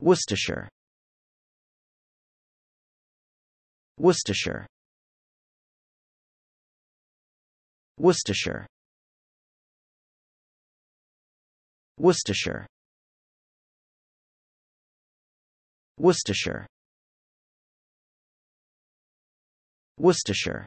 Worcestershire Worcestershire Worcestershire Worcestershire Worcestershire Worcestershire